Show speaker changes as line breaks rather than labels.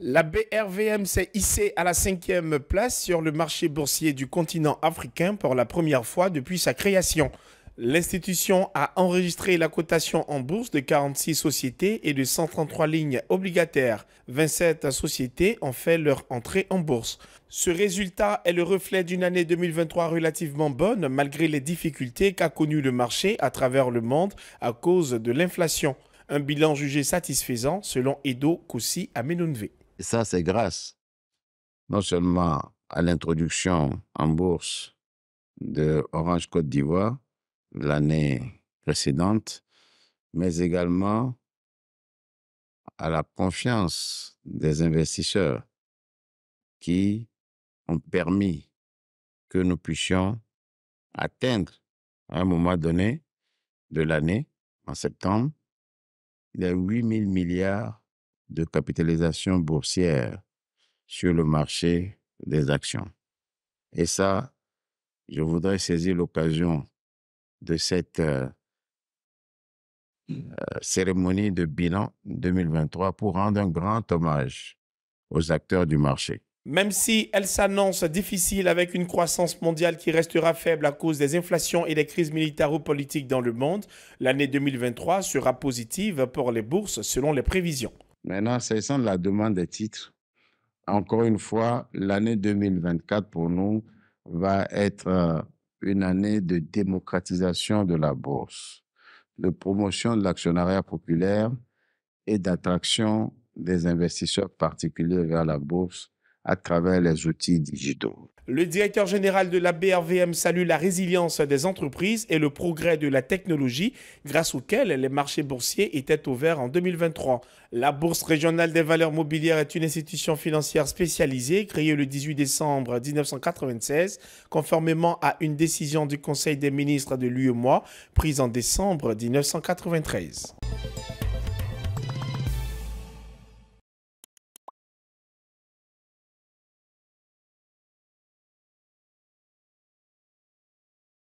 La BRVM s'est hissée à la cinquième place sur le marché boursier du continent africain pour la première fois depuis sa création. L'institution a enregistré la cotation en bourse de 46 sociétés et de 133 lignes obligataires. 27 sociétés ont fait leur entrée en bourse. Ce résultat est le reflet d'une année 2023 relativement bonne malgré les difficultés qu'a connues le marché à travers le monde à cause de l'inflation. Un bilan jugé satisfaisant selon Edo Koussi Menonvé. Et ça, c'est grâce
non seulement à l'introduction en bourse de Orange Côte d'Ivoire l'année précédente, mais également à la confiance des investisseurs qui ont permis que nous puissions atteindre à un moment donné de l'année, en septembre, les 8 000 milliards de capitalisation boursière sur le marché des actions. Et ça, je voudrais saisir l'occasion de cette euh, mmh. euh, cérémonie de bilan 2023 pour rendre un grand hommage aux acteurs du marché.
Même si elle s'annonce difficile avec une croissance mondiale qui restera faible à cause des inflations et des crises militaro-politiques dans le monde, l'année 2023 sera positive pour les bourses selon les prévisions.
Maintenant, s'agissant de la demande des titres, encore une fois, l'année 2024 pour nous va être euh, une année de démocratisation de la bourse, de promotion de l'actionnariat populaire et d'attraction des investisseurs particuliers vers la bourse à travers les outils digitaux.
Le directeur général de la BRVM salue la résilience des entreprises et le progrès de la technologie grâce auquel les marchés boursiers étaient ouverts en 2023. La Bourse régionale des valeurs mobilières est une institution financière spécialisée créée le 18 décembre 1996 conformément à une décision du Conseil des ministres de l'UEMOI prise en décembre 1993.